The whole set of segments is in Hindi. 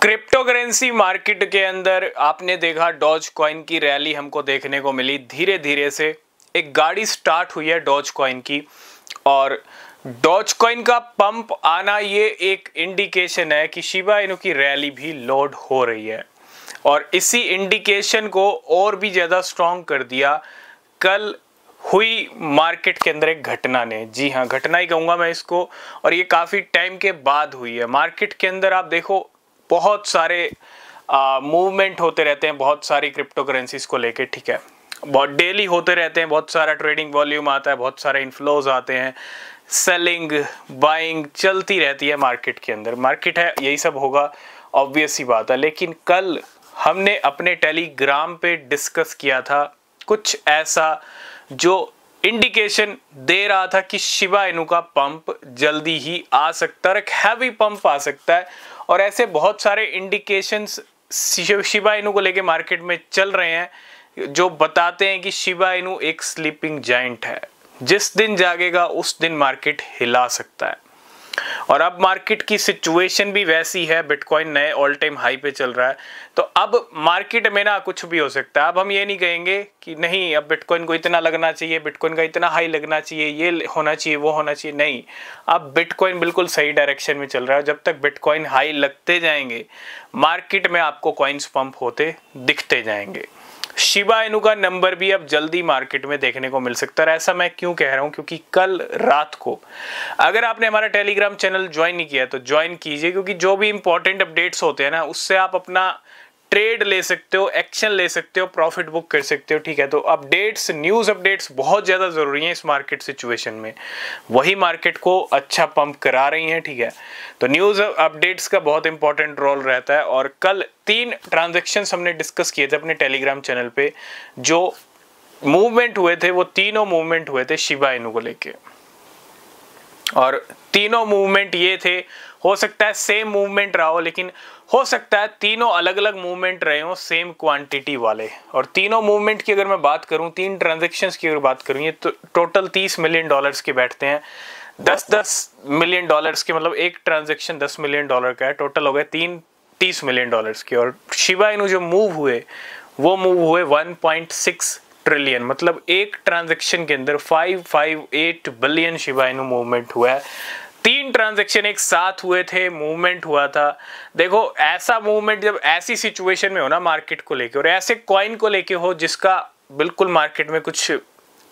क्रिप्टो करेंसी मार्केट के अंदर आपने देखा डॉज कॉइन की रैली हमको देखने को मिली धीरे धीरे से एक गाड़ी स्टार्ट हुई है डॉज कॉइन की और डॉज कॉइन का पंप आना ये एक इंडिकेशन है कि शिवा इनु की रैली भी लोड हो रही है और इसी इंडिकेशन को और भी ज़्यादा स्ट्रॉन्ग कर दिया कल हुई मार्केट के अंदर एक घटना ने जी हाँ घटना ही कहूँगा मैं इसको और ये काफ़ी टाइम के बाद हुई है मार्केट के अंदर आप देखो बहुत सारे मूवमेंट होते रहते हैं बहुत सारी क्रिप्टो करेंसीज को लेके ठीक है बहुत डेली होते रहते हैं बहुत सारा ट्रेडिंग वॉल्यूम आता है बहुत सारे इन्फ्लोज आते हैं सेलिंग बाइंग चलती रहती है मार्केट के अंदर मार्केट है यही सब होगा ऑब्वियस ही बात है लेकिन कल हमने अपने टेलीग्राम पे डिस्कस किया था कुछ ऐसा जो इंडिकेशन दे रहा था कि शिवा इनू का पंप जल्दी ही आ सकता है एक हैवी पंप आ सकता है और ऐसे बहुत सारे इंडिकेशंस शिवा इनू को लेके मार्केट में चल रहे हैं जो बताते हैं कि शिवा इनू एक स्लीपिंग जाइंट है जिस दिन जागेगा उस दिन मार्केट हिला सकता है और अब मार्केट की सिचुएशन भी वैसी है बिटकॉइन नए ऑल टाइम हाई पे चल रहा है तो अब मार्केट में ना कुछ भी हो सकता है अब हम ये नहीं कहेंगे कि नहीं अब बिटकॉइन को इतना लगना चाहिए बिटकॉइन का इतना हाई लगना चाहिए ये होना चाहिए वो होना चाहिए नहीं अब बिटकॉइन बिल्कुल सही डायरेक्शन में चल रहा है जब तक बिटकॉइन हाई लगते जाएंगे मार्केट में आपको कॉइन्स पंप होते दिखते जाएंगे शिबा इनू का नंबर भी अब जल्दी मार्केट में देखने को मिल सकता है ऐसा मैं क्यों कह रहा हूं क्योंकि कल रात को अगर आपने हमारा टेलीग्राम चैनल ज्वाइन नहीं किया तो ज्वाइन कीजिए क्योंकि जो भी इंपॉर्टेंट अपडेट्स होते हैं ना उससे आप अपना ट्रेड ले सकते हो एक्शन ले सकते हो प्रॉफिट बुक कर सकते हो ठीक है तो अपडेट्स न्यूज़ अपडेट्स बहुत ज़्यादा ज़रूरी है इस मार्केट सिचुएशन में वही मार्केट को अच्छा पंप करा रही है ठीक है तो न्यूज़ अपडेट्स का बहुत इंपॉर्टेंट रोल रहता है और कल तीन ट्रांजेक्शन हमने डिस्कस किए थे अपने टेलीग्राम चैनल पे जो मूवमेंट हुए थे वो तीनों मूवमेंट हुए थे शिवा इनू को लेकर और तीनों मूवमेंट ये थे हो सकता है सेम मूवमेंट रहा हो लेकिन हो सकता है तीनों अलग अलग मूवमेंट रहे हों सेम क्वांटिटी वाले और तीनों मूवमेंट की अगर मैं बात करूं तीन ट्रांजेक्शन्स की अगर बात करूं ये तो, टोटल तीस मिलियन डॉलर्स के बैठते हैं दस दस मिलियन डॉलर्स के मतलब एक ट्रांजेक्शन दस मिलियन डॉलर का है टोटल हो गए तीन तीस मिलियन डॉलर्स के और शिवा इनू जो मूव हुए वो मूव हुए वन ट्रिलियन मतलब एक ट्रांजैक्शन के अंदर five five eight billion Shiba Inu movement हुआ है तीन ट्रांजैक्शन एक साथ हुए थे मूवमेंट हुआ था देखो ऐसा मूवमेंट जब ऐसी सिचुएशन में हो ना मार्केट को लेके और ऐसे कॉइन को लेके हो जिसका बिल्कुल मार्केट में कुछ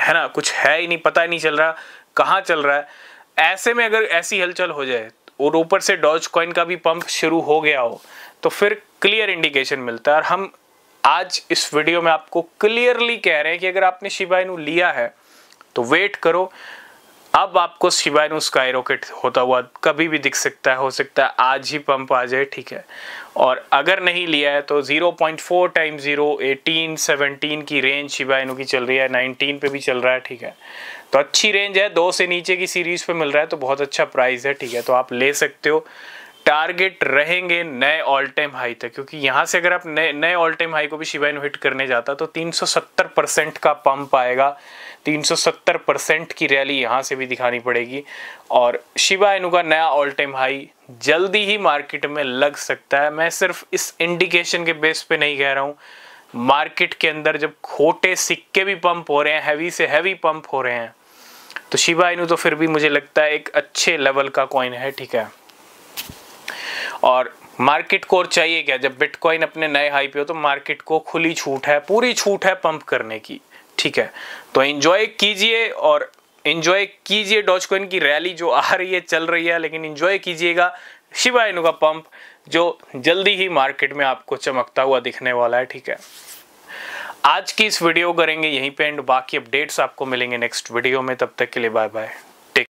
है ना कुछ है ही नहीं पता ही नहीं चल रहा कहाँ चल रहा है ऐसे में अगर ऐसी हलचल हो जाए और ऊपर से डॉज कॉइन का भी पंप शुरू हो गया हो तो फिर क्लियर इंडिकेशन मिलता है और हम आज इस वीडियो में आपको क्लियरली कह रहे हैं कि अगर आपने शिबाइनू लिया है तो वेट करो अब आपको शिबाइनू स्काई रॉकेट होता हुआ कभी भी दिख सकता है हो सकता है आज ही पंप आ जाए ठीक है और अगर नहीं लिया है तो 0.4 टाइम जीरो एटीन सेवनटीन की रेंज शिबाइनू की चल रही है 19 पे भी चल रहा है ठीक है तो अच्छी रेंज है दो से नीचे की सीरीज़ पे मिल रहा है तो बहुत अच्छा प्राइस है ठीक है तो आप ले सकते हो टारगेट रहेंगे नए ऑल टाइम हाई तक क्योंकि यहाँ से अगर आप नए नए ऑल टाइम हाई को भी शिवाइन हिट करने जाता तो 370 परसेंट का पंप आएगा 370 परसेंट की रैली यहाँ से भी दिखानी पड़ेगी और शिवा का नया ऑल टाइम हाई जल्दी ही मार्केट में लग सकता है मैं सिर्फ इस इंडिकेशन के बेस पे नहीं कह रहा हूँ मार्केट के अंदर जब खोटे सिक्के भी पंप हो रहे हैं हैवी से हैवी पंप हो रहे हैं तो शिवा तो फिर भी मुझे लगता है एक अच्छे लेवल का कॉइन है ठीक है और मार्केट को और चाहिए क्या जब बिटकॉइन अपने नए हाई पे हो तो मार्केट को खुली छूट है पूरी छूट है पंप करने की ठीक है तो एंजॉय कीजिए और इंजॉय कीजिए डॉचकॉइन की रैली जो आ रही है चल रही है लेकिन इंजॉय कीजिएगा शिवा का पंप जो जल्दी ही मार्केट में आपको चमकता हुआ दिखने वाला है ठीक है आज की इस वीडियो करेंगे यहीं पे एंड बाकी अपडेट्स आपको मिलेंगे नेक्स्ट वीडियो में तब तक के लिए बाय बाय